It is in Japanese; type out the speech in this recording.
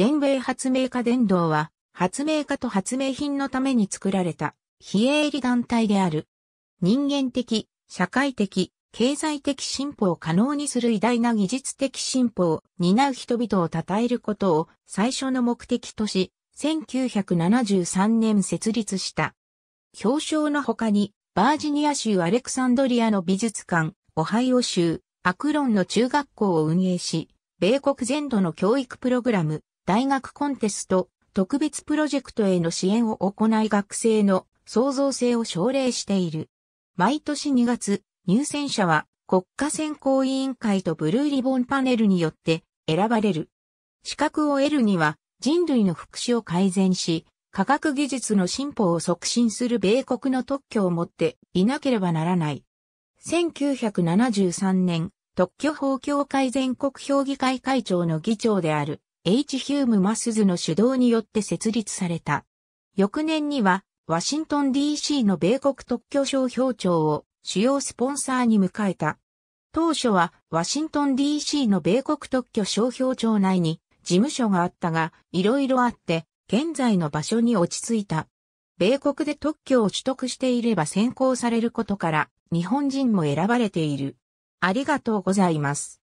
全米発明家伝道は、発明家と発明品のために作られた、非営利団体である。人間的、社会的、経済的進歩を可能にする偉大な技術的進歩を担う人々を称えることを最初の目的とし、1973年設立した。表彰の他に、バージニア州アレクサンドリアの美術館、オハイオ州、アクロンの中学校を運営し、米国全土の教育プログラム、大学コンテスト、特別プロジェクトへの支援を行い学生の創造性を奨励している。毎年2月、入選者は国家選考委員会とブルーリボンパネルによって選ばれる。資格を得るには人類の福祉を改善し、科学技術の進歩を促進する米国の特許を持っていなければならない。1973年、特許法協会全国評議会会長の議長である H. ヒューム・マスズの主導によって設立された。翌年には、ワシントン DC の米国特許商標庁を主要スポンサーに迎えた。当初はワシントン DC の米国特許商標庁内に事務所があったが、いろいろあって、現在の場所に落ち着いた。米国で特許を取得していれば選考されることから、日本人も選ばれている。ありがとうございます。